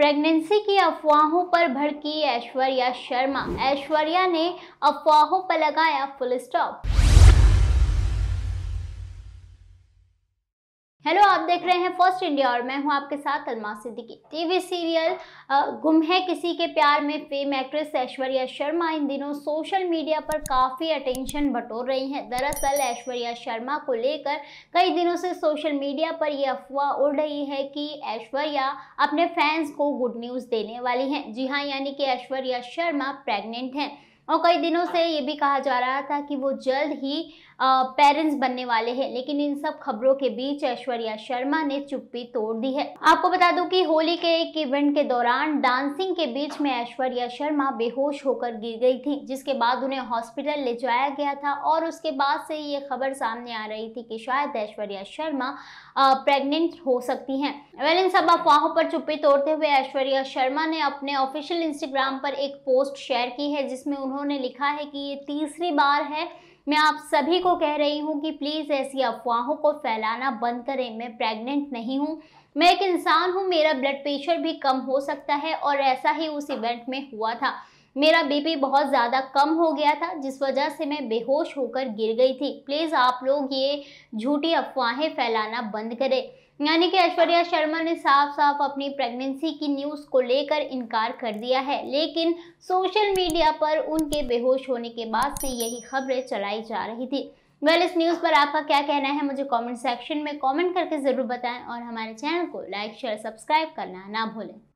pregnancy की अफवाहों पर भड़की ऐश्वर्या शर्मा ऐश्वर्या ने अफवाहों पर लगाया फुल स्टॉप हेलो आप देख रहे हैं फर्स्ट इंडिया और मैं हूं आपके साथ अलमा सिद्दीकी टीवी सीरियल गुम है किसी के प्यार में फेम एक्ट्रेस ऐश्वर्या शर्मा इन दिनों सोशल मीडिया पर काफ़ी अटेंशन बटोर रही हैं दरअसल ऐश्वर्या शर्मा को लेकर कई दिनों से सोशल मीडिया पर यह अफवाह उड़ रही है कि ऐश्वर्या अपने फैंस को गुड न्यूज़ देने वाली हैं जी हाँ यानी कि ऐश्वर्या शर्मा प्रेगनेंट हैं और कई दिनों से ये भी कहा जा रहा था कि वो जल्द ही पेरेंट्स बनने वाले हैं लेकिन इन सब खबरों के बीच ऐश्वर्या शर्मा ने चुप्पी तोड़ दी है आपको बता दूं कि होली के एक इवेंट के दौरान डांसिंग के बीच में ऐश्वर्या शर्मा बेहोश होकर गिर गई थी जिसके बाद उन्हें हॉस्पिटल ले जाया गया था और उसके बाद से ये खबर सामने आ रही थी कि शायद ऐश्वर्या शर्मा प्रेगनेंट हो सकती हैं वेल इन सब अफवाहों पर चुप्पी तोड़ते हुए ऐश्वर्या शर्मा ने अपने ऑफिशियल इंस्टाग्राम पर एक पोस्ट शेयर की है जिसमें उन्होंने उन्होंने लिखा है कि ये तीसरी बार है मैं आप सभी को कह रही हूँ कि प्लीज़ ऐसी अफवाहों को फैलाना बंद करें मैं प्रेग्नेंट नहीं हूँ मैं एक इंसान हूँ मेरा ब्लड प्रेशर भी कम हो सकता है और ऐसा ही उस इवेंट में हुआ था मेरा बीपी बहुत ज़्यादा कम हो गया था जिस वजह से मैं बेहोश होकर गिर गई थी प्लीज़ आप लोग ये झूठी अफवाहें फैलाना बंद करें यानी कि ऐश्वर्या शर्मा ने साफ साफ अपनी प्रेगनेंसी की न्यूज़ को लेकर इनकार कर दिया है लेकिन सोशल मीडिया पर उनके बेहोश होने के बाद से यही खबरें चलाई जा रही थी वेल इस न्यूज़ पर आपका क्या कहना है मुझे कमेंट सेक्शन में कमेंट करके ज़रूर बताएं और हमारे चैनल को लाइक शेयर सब्सक्राइब करना ना भूलें